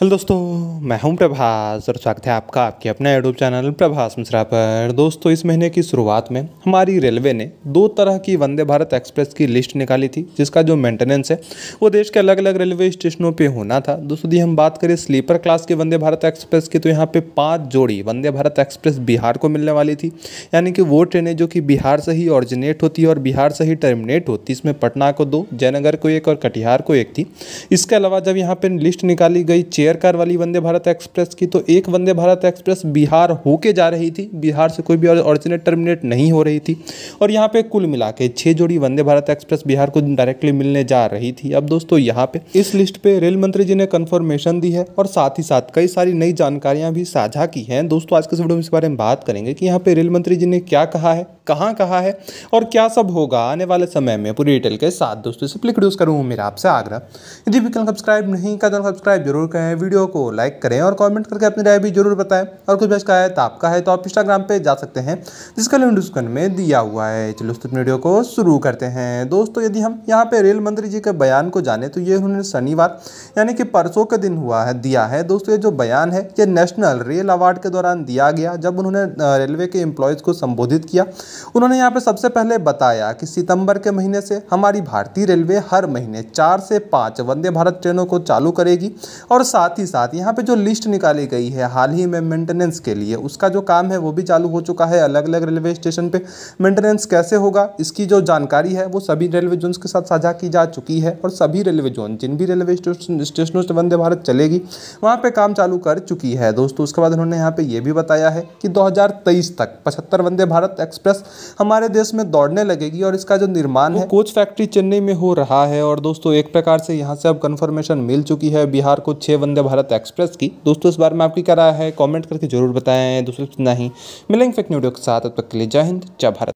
hello दोस्तों मैं हूं प्रभास और स्वागत है आपका आपके अपना यूट्यूब चैनल प्रभास मिश्रा पर दोस्तों इस महीने की शुरुआत में हमारी रेलवे ने दो तरह की वंदे भारत एक्सप्रेस की लिस्ट निकाली थी जिसका जो मेंटेनेंस है वो देश के अलग अलग रेलवे स्टेशनों पे होना था दोस्तों यदि हम बात करें स्लीपर क्लास की वंदे भारत एक्सप्रेस की तो यहाँ पर पाँच जोड़ी वंदे भारत एक्सप्रेस बिहार को मिलने वाली थी यानी कि वो ट्रेनें जो कि बिहार से ही ऑरिजिनेट होती है और बिहार से ही टर्मिनेट होती इसमें पटना को दो जयनगर को एक और कटिहार को एक थी इसके अलावा जब यहाँ पर लिस्ट निकाली गई चेयर कार वाली वंदे भारत एक्सप्रेस की तो एक वंदे भारत एक्सप्रेस बिहार होके जा रही थी बिहार से कोई भी ऑरिजिनेट टर्मिनेट नहीं हो रही थी और यहाँ पे कुल मिला के छः जोड़ी वंदे भारत एक्सप्रेस बिहार को डायरेक्टली मिलने जा रही थी अब दोस्तों यहाँ पे इस लिस्ट पे रेल मंत्री जी ने कन्फर्मेशन दी है और साथ ही साथ कई सारी नई जानकारियाँ भी साझा की हैं दोस्तों आज के वीडियो में इस बारे में बात करेंगे कि यहाँ पे रेल मंत्री जी ने क्या कहा है कहाँ कहा है और क्या सब होगा आने वाले समय में पूरी डिटेल के साथ दोस्तों इसे प्लिक ड्यूज करूँ मेरा आपसे आग्रह यदि भी सब्सक्राइब नहीं कर सब्सक्राइब तो जरूर करें वीडियो को लाइक करें और कमेंट करके अपनी राय भी जरूर बताएं और कुछ बच का है तो आपका है तो आप इंस्टाग्राम पे जा सकते हैं जिसका लिंक डिस्क्रिप्शन में दिया हुआ है चलो उस वीडियो को शुरू करते हैं दोस्तों यदि हम यहाँ पे रेल मंत्री जी के बयान को जाने तो ये उन्होंने शनिवार यानी कि परसों के दिन हुआ है दिया है दोस्तों ये जो बयान है ये नेशनल रेल अवार्ड के दौरान दिया गया जब उन्होंने रेलवे के एम्प्लॉयज़ को संबोधित किया उन्होंने यहाँ पर सबसे पहले बताया कि सितंबर के महीने से हमारी भारतीय रेलवे हर महीने चार से पाँच वंदे भारत ट्रेनों को चालू करेगी और साथ साथ ही साथ यहाँ पे जो लिस्ट निकाली गई है हाल ही में मेंटेनेंस के लिए उसका जो काम है वो भी चालू हो चुका है अलग अलग रेलवे स्टेशन पे मेंटेनेंस कैसे होगा इसकी जो जानकारी है वो सभी रेलवे जोन के साथ साझा की जा चुकी है और सभी रेलवे जोन जिन भी रेलवे स्टेशनों से वंदे भारत चलेगी वहाँ पर काम चालू कर चुकी है दोस्तों उसके बाद उन्होंने यहाँ पर यह भी बताया है कि दो तक पचहत्तर वंदे भारत एक्सप्रेस हमारे देश में दौड़ने लगेगी और इसका जो निर्माण है कोच फैक्ट्री चेन्नई में हो रहा है और दोस्तों एक प्रकार से यहाँ से अब कन्फर्मेशन मिल चुकी है बिहार को छः वंदे वंदे भारत एक्सप्रेस की दोस्तों इस बारे में आपकी क्या राय है कमेंट करके जरूर बताएं दोस्तों नहीं ही मिलेंगे फेक न्यूडियो के साथ तब तक के लिए जय हिंद जय भारत